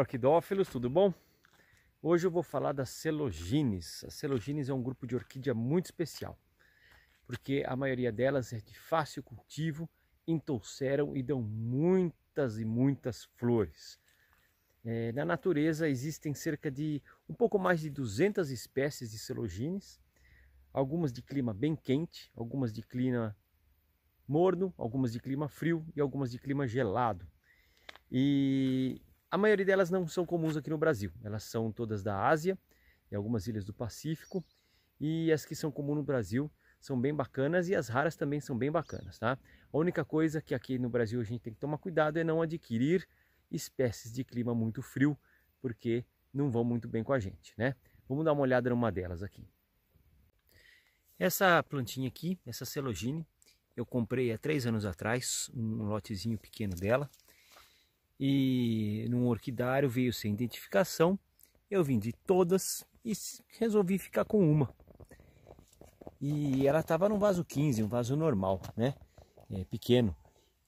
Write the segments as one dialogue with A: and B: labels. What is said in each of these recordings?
A: orquidófilos, tudo bom? Hoje eu vou falar das celogines. As celogines é um grupo de orquídea muito especial, porque a maioria delas é de fácil cultivo, entouceram e dão muitas e muitas flores. É, na natureza existem cerca de um pouco mais de 200 espécies de celogines, algumas de clima bem quente, algumas de clima morno, algumas de clima frio e algumas de clima gelado. E a maioria delas não são comuns aqui no Brasil, elas são todas da Ásia e algumas ilhas do Pacífico. E as que são comuns no Brasil são bem bacanas e as raras também são bem bacanas, tá? A única coisa que aqui no Brasil a gente tem que tomar cuidado é não adquirir espécies de clima muito frio, porque não vão muito bem com a gente, né? Vamos dar uma olhada numa delas aqui. Essa plantinha aqui, essa celogine, eu comprei há três anos atrás, um lotezinho pequeno dela e num orquidário veio sem identificação. Eu vendi todas e resolvi ficar com uma. E ela estava num vaso 15, um vaso normal, né? É, pequeno.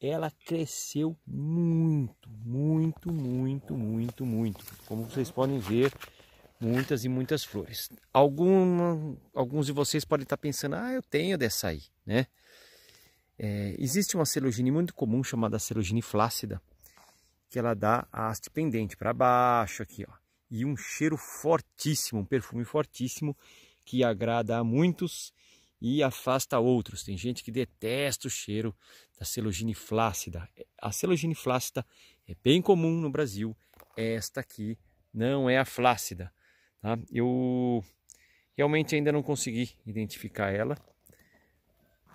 A: Ela cresceu muito, muito, muito, muito, muito. Como vocês podem ver, muitas e muitas flores. Algum, alguns de vocês podem estar pensando, ah, eu tenho dessa aí, né? É, existe uma celogene muito comum chamada celogene flácida, que ela dá a haste pendente para baixo aqui, ó. E um cheiro fortíssimo, um perfume fortíssimo que agrada a muitos e afasta outros. Tem gente que detesta o cheiro da celogine flácida. A celogine flácida é bem comum no Brasil. Esta aqui não é a flácida. Tá? Eu realmente ainda não consegui identificar ela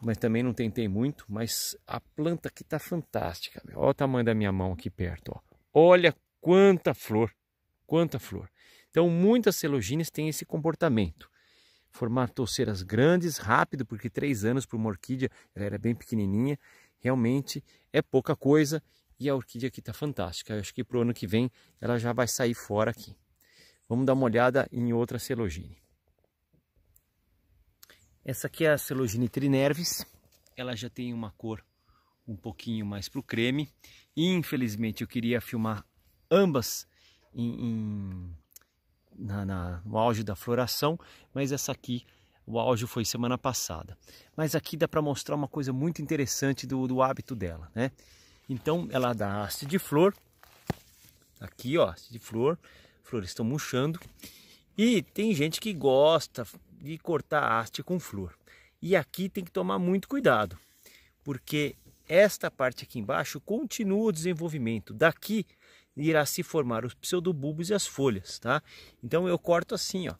A: mas também não tentei muito, mas a planta aqui está fantástica. Meu. Olha o tamanho da minha mão aqui perto, ó. Olha quanta flor, quanta flor. Então muitas celogíneas têm esse comportamento. Formar touceiras grandes, rápido, porque três anos para uma orquídea, ela era bem pequenininha, realmente é pouca coisa e a orquídea aqui está fantástica. Eu acho que para o ano que vem ela já vai sair fora aqui. Vamos dar uma olhada em outra celogine. Essa aqui é a Celogene trinervis, ela já tem uma cor um pouquinho mais para o creme. E, infelizmente eu queria filmar ambas em, em, na, na, no auge da floração, mas essa aqui o auge foi semana passada. Mas aqui dá para mostrar uma coisa muito interessante do, do hábito dela, né? Então ela dá haste de flor, aqui ó, haste de flor, flores estão murchando. E tem gente que gosta, de cortar a haste com flor. E aqui tem que tomar muito cuidado, porque esta parte aqui embaixo continua o desenvolvimento. Daqui irá se formar os pseudobulbos e as folhas, tá? Então eu corto assim, ó.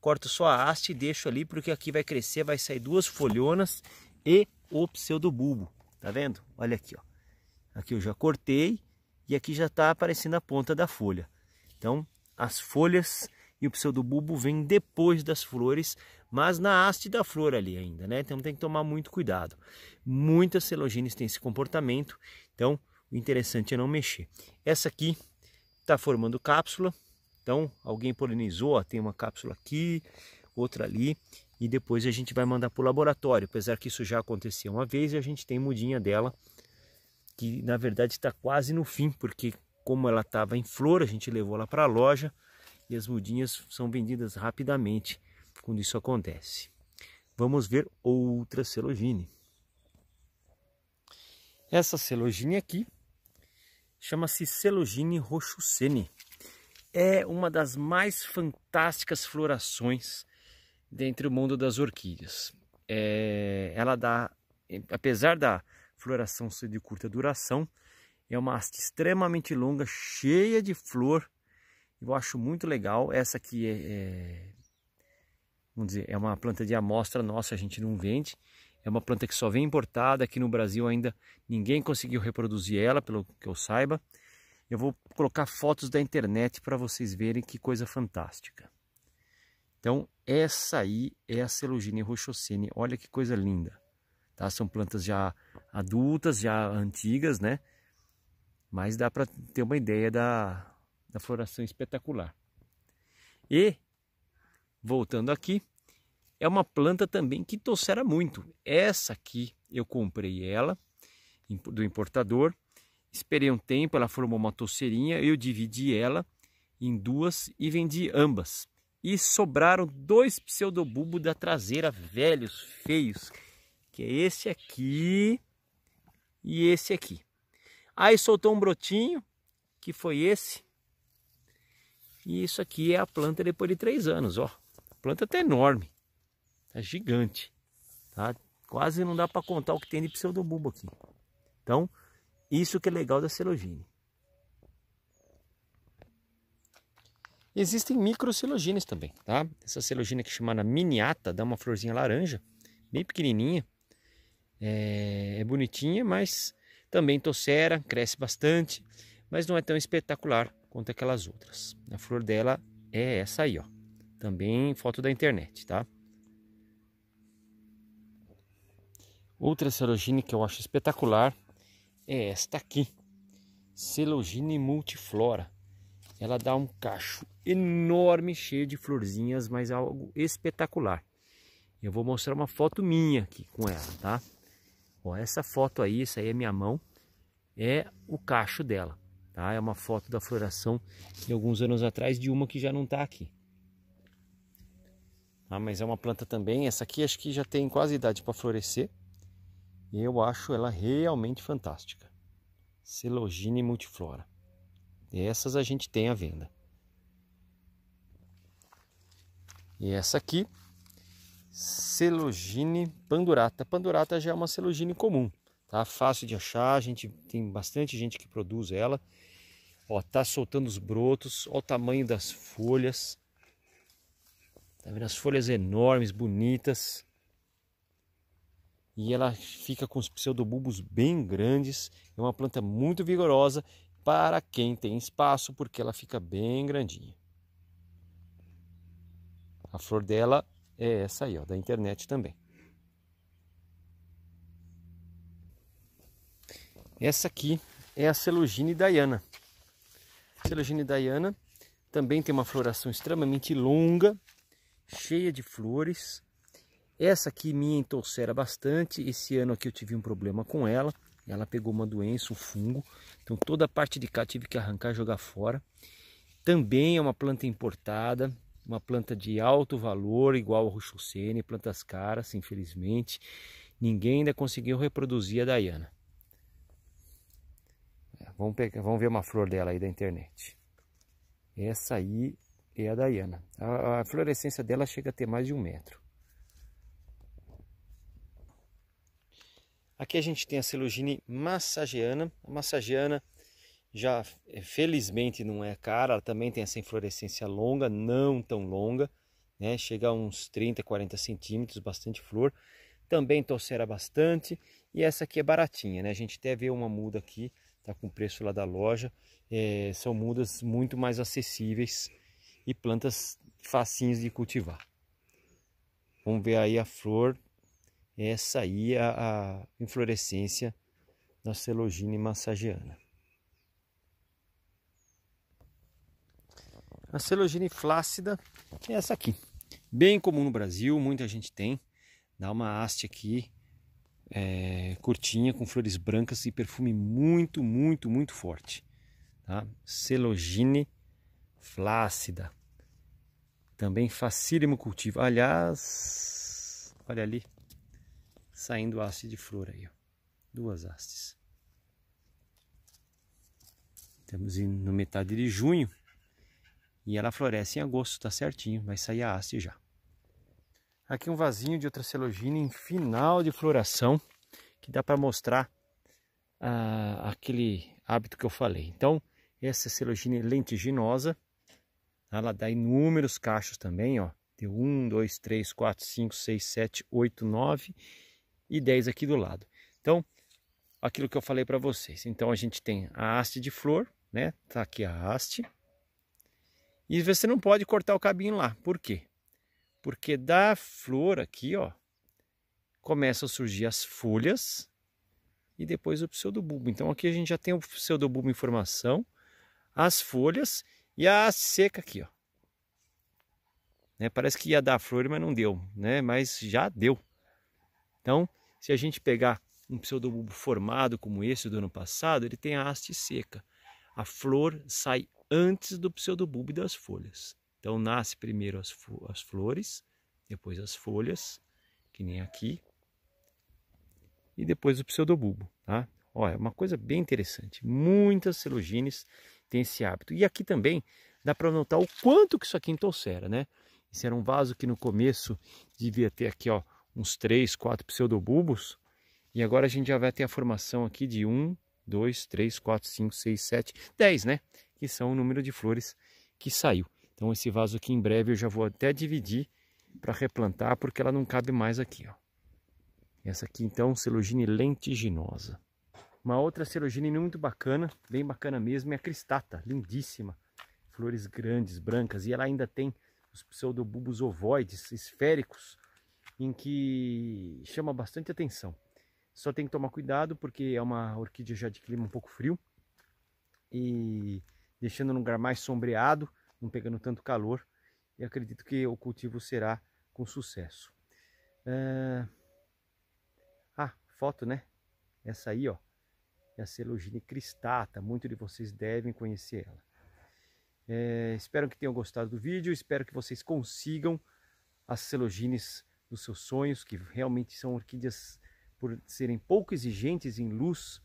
A: Corto só a haste e deixo ali, porque aqui vai crescer, vai sair duas folhonas e o pseudobulbo. Tá vendo? Olha aqui, ó. Aqui eu já cortei e aqui já está aparecendo a ponta da folha. Então, as folhas e o pseudobulbo vem depois das flores, mas na haste da flor ali ainda, né? Então tem que tomar muito cuidado. Muitas celogines têm esse comportamento, então o interessante é não mexer. Essa aqui está formando cápsula, então alguém polinizou, ó, tem uma cápsula aqui, outra ali, e depois a gente vai mandar para o laboratório, apesar que isso já aconteceu uma vez e a gente tem mudinha dela, que na verdade está quase no fim, porque como ela estava em flor, a gente levou ela para a loja, e as mudinhas são vendidas rapidamente quando isso acontece. Vamos ver outra celogine. Essa celogine aqui chama-se celogine roxucene. É uma das mais fantásticas florações dentro do mundo das orquídeas. É, ela dá, apesar da floração ser de curta duração, é uma haste extremamente longa, cheia de flor eu acho muito legal. Essa aqui é, é, vamos dizer, é uma planta de amostra nossa, a gente não vende. É uma planta que só vem importada. Aqui no Brasil ainda ninguém conseguiu reproduzir ela, pelo que eu saiba. Eu vou colocar fotos da internet para vocês verem que coisa fantástica. Então, essa aí é a Celugine rochocene. Olha que coisa linda. Tá? São plantas já adultas, já antigas, né? Mas dá para ter uma ideia da, da floração espetacular. E, voltando aqui, é uma planta também que tocera muito. Essa aqui eu comprei ela do importador, esperei um tempo, ela formou uma toceirinha, eu dividi ela em duas e vendi ambas. E sobraram dois pseudobulbos da traseira velhos, feios, que é esse aqui e esse aqui. Aí soltou um brotinho, que foi esse, e isso aqui é a planta depois de três anos, ó. A planta tá enorme, tá gigante, tá? Quase não dá para contar o que tem de pseudobulbo aqui. Então, isso que é legal da celogine. Existem microcelogines também, tá? Essa celogina que é chamada miniata, dá uma florzinha laranja, bem pequenininha. É, é bonitinha, mas também tocera, cresce bastante, mas não é tão espetacular quanto aquelas outras. A flor dela é essa aí, ó. Também foto da internet, tá? Outra celogine que eu acho espetacular é esta aqui. Celogine multiflora. Ela dá um cacho enorme, cheio de florzinhas, mas é algo espetacular. Eu vou mostrar uma foto minha aqui com ela, tá? Ó, essa foto aí, essa aí é minha mão, é o cacho dela. Tá? É uma foto da floração de alguns anos atrás de uma que já não está aqui. Ah, mas é uma planta também. Essa aqui acho que já tem quase idade para florescer. E eu acho ela realmente fantástica. Celogine multiflora. E essas a gente tem à venda. E essa aqui, Celogine pandurata. Pandurata já é uma celogine comum. Tá fácil de achar, a gente tem bastante gente que produz ela. Ó, tá soltando os brotos, ó o tamanho das folhas. Tá vendo as folhas enormes, bonitas. E ela fica com os pseudobulbos bem grandes. É uma planta muito vigorosa para quem tem espaço, porque ela fica bem grandinha. A flor dela é essa aí, ó, da internet também. Essa aqui é a Celogine Dayana. A Celogine Dayana também tem uma floração extremamente longa, cheia de flores. Essa aqui minha entolcera bastante. Esse ano aqui eu tive um problema com ela. Ela pegou uma doença, um fungo. Então toda a parte de cá tive que arrancar e jogar fora. Também é uma planta importada, uma planta de alto valor, igual a Ruchucene, plantas caras, infelizmente. Ninguém ainda conseguiu reproduzir a Dayana. Vamos, pegar, vamos ver uma flor dela aí da internet. Essa aí é a Dayana. A, a florescência dela chega a ter mais de um metro. Aqui a gente tem a celogine massageana. A massageana já é, felizmente não é cara, ela também tem essa inflorescência longa, não tão longa, né? Chega a uns 30, 40 centímetros, bastante flor. Também torcerá bastante. E essa aqui é baratinha, né? A gente até vê uma muda aqui tá com preço lá da loja. É, são mudas muito mais acessíveis e plantas facinhas de cultivar. Vamos ver aí a flor, essa aí é a, a inflorescência da Celogine massageana. A Celogine flácida é essa aqui, bem comum no Brasil, muita gente tem. Dá uma haste aqui é, curtinha com flores brancas e perfume muito, muito, muito forte. Tá? Celogine flácida. Também facílimo cultivo. Aliás, olha ali, saindo haste de flor aí. Ó. Duas hastes. Estamos no metade de junho e ela floresce em agosto, tá certinho, vai sair a haste já. Aqui um vasinho de outra Otracelogina em final de floração, que dá para mostrar ah, aquele hábito que eu falei. Então, essa Celogina lentiginosa, ela dá inúmeros cachos também, ó. Deu 1, 2, 3, 4, 5, 6, 7, 8, 9 e 10 aqui do lado. Então, aquilo que eu falei para vocês. Então, a gente tem a haste de flor, né? Tá aqui a haste. E você não pode cortar o cabinho lá. Por quê? Porque da flor aqui, ó, começam a surgir as folhas e depois o pseudobulbo. Então aqui a gente já tem o pseudobulbo em formação, as folhas e a seca aqui, ó. Né? Parece que ia dar flor, mas não deu, né? Mas já deu. Então, se a gente pegar um pseudobulbo formado como esse do ano passado, ele tem a haste seca. A flor sai antes do pseudobulbo e das folhas. Então nasce primeiro as, as flores, depois as folhas, que nem aqui, e depois o pseudobulbo, tá? Olha, uma coisa bem interessante. Muitas celogines têm esse hábito. E aqui também dá para notar o quanto que isso aqui entolcera, né? Esse era um vaso que no começo devia ter aqui, ó, uns 3, 4 pseudobulbos. E agora a gente já vai ter a formação aqui de 1, 2, 3, 4, 5, 6, 7, 10, né? Que são o número de flores que saiu. Então esse vaso aqui em breve eu já vou até dividir para replantar, porque ela não cabe mais aqui. Ó. Essa aqui então, celogine lentiginosa. Uma outra celogine muito bacana, bem bacana mesmo, é a cristata, lindíssima. Flores grandes, brancas, e ela ainda tem os pseudobulbos ovoides, esféricos, em que chama bastante atenção. Só tem que tomar cuidado porque é uma orquídea já de clima um pouco frio e deixando um lugar mais sombreado, não pegando tanto calor. E acredito que o cultivo será com sucesso. Ah, ah foto, né? Essa aí, ó. É a Celogine cristata. Muitos de vocês devem conhecer ela. É, espero que tenham gostado do vídeo. Espero que vocês consigam as celogines dos seus sonhos, que realmente são orquídeas, por serem pouco exigentes em luz,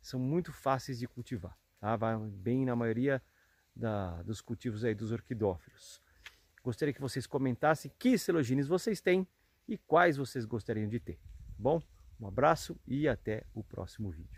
A: são muito fáceis de cultivar. Tá? Vai bem na maioria da, dos cultivos aí dos orquidófilos. Gostaria que vocês comentassem que celogines vocês têm e quais vocês gostariam de ter. Tá bom, um abraço e até o próximo vídeo.